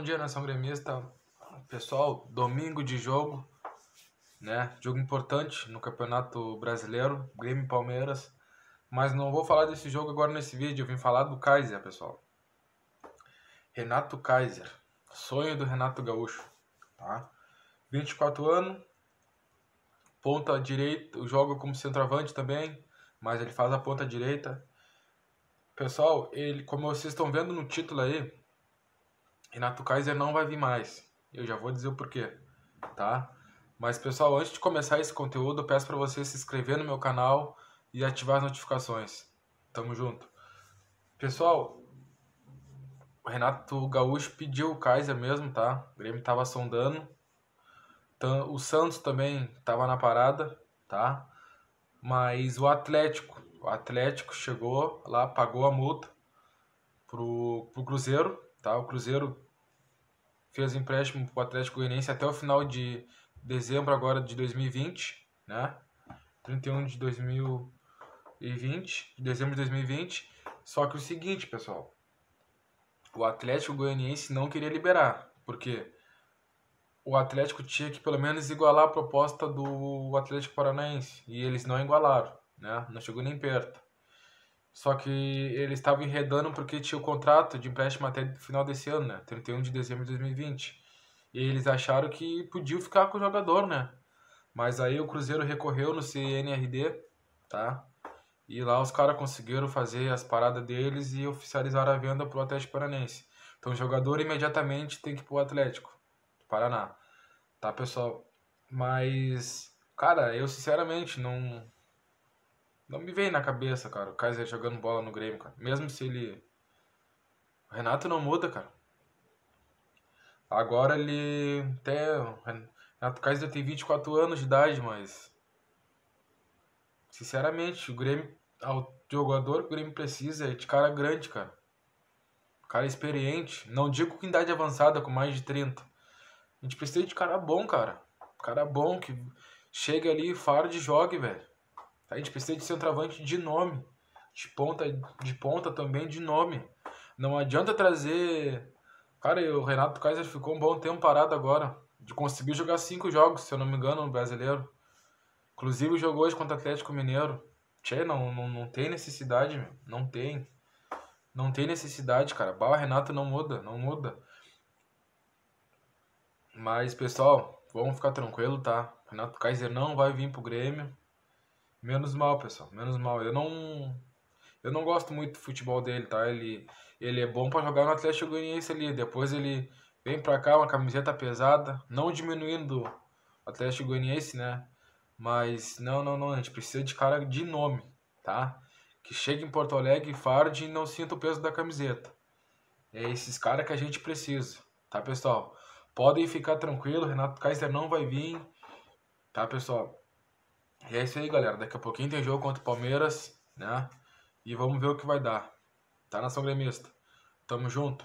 bom dia, nação gremista. Pessoal, domingo de jogo, né? Jogo importante no Campeonato Brasileiro, Grêmio e Palmeiras. Mas não vou falar desse jogo agora nesse vídeo, eu vim falar do Kaiser, pessoal. Renato Kaiser, sonho do Renato Gaúcho, tá? 24 anos, ponta direita, joga como centroavante também, mas ele faz a ponta direita. Pessoal, ele, como vocês estão vendo no título aí, Renato Kaiser não vai vir mais. Eu já vou dizer o porquê, tá? Mas pessoal, antes de começar esse conteúdo, eu peço para você se inscrever no meu canal e ativar as notificações. Tamo junto. Pessoal, o Renato Gaúcho pediu o Kaiser mesmo, tá? O Grêmio tava sondando. O Santos também tava na parada, tá? Mas o Atlético, o Atlético chegou lá, pagou a multa pro, pro Cruzeiro, Tá? O Cruzeiro fez empréstimo para o Atlético Goianiense até o final de dezembro agora de 2020, né? 31 de 2020, dezembro de 2020. Só que o seguinte, pessoal, o Atlético Goianiense não queria liberar, porque o Atlético tinha que pelo menos igualar a proposta do Atlético Paranaense e eles não igualaram, né? Não chegou nem perto. Só que eles estavam enredando porque tinha o contrato de empréstimo até o final desse ano, né? 31 de dezembro de 2020. E eles acharam que podiam ficar com o jogador, né? Mas aí o Cruzeiro recorreu no CNRD, tá? E lá os caras conseguiram fazer as paradas deles e oficializaram a venda pro Atlético Paranense. Então o jogador imediatamente tem que ir pro Atlético, Paraná. Tá, pessoal? Mas, cara, eu sinceramente não não me vem na cabeça, cara, o Kaiser jogando bola no Grêmio, cara. Mesmo se ele. O Renato não muda, cara. Agora ele. Até. O Renato Kaiser tem 24 anos de idade, mas. Sinceramente, o Grêmio. O jogador que o Grêmio precisa é de cara grande, cara. Cara experiente. Não digo com idade avançada, com mais de 30. A gente precisa de cara bom, cara. Cara bom que chega ali, faro de jogue, velho. A gente precisa de centroavante de nome. De ponta, de ponta também de nome. Não adianta trazer. Cara, o Renato Kaiser ficou um bom tempo parado agora. De conseguir jogar cinco jogos, se eu não me engano, no brasileiro. Inclusive jogou hoje contra o Atlético Mineiro. Tchê, não, não, não tem necessidade, meu. Não tem. Não tem necessidade, cara. Bala Renato não muda, não muda. Mas, pessoal, vamos ficar tranquilo, tá? Renato Kaiser não vai vir pro Grêmio. Menos mal, pessoal. Menos mal. Eu não. Eu não gosto muito do futebol dele, tá? Ele, ele é bom para jogar no Atlético Goianiense ali. Depois ele vem pra cá, uma camiseta pesada. Não diminuindo o Atlético Goianiense, né? Mas não, não, não. A gente precisa de cara de nome, tá? Que chegue em Porto Alegre, farde e não sinta o peso da camiseta. É esses caras que a gente precisa, tá, pessoal? Podem ficar tranquilo, Renato Kaiser não vai vir, tá, pessoal? E é isso aí, galera. Daqui a pouquinho tem jogo contra o Palmeiras, né? E vamos ver o que vai dar. Tá, nação gremista? Tamo junto.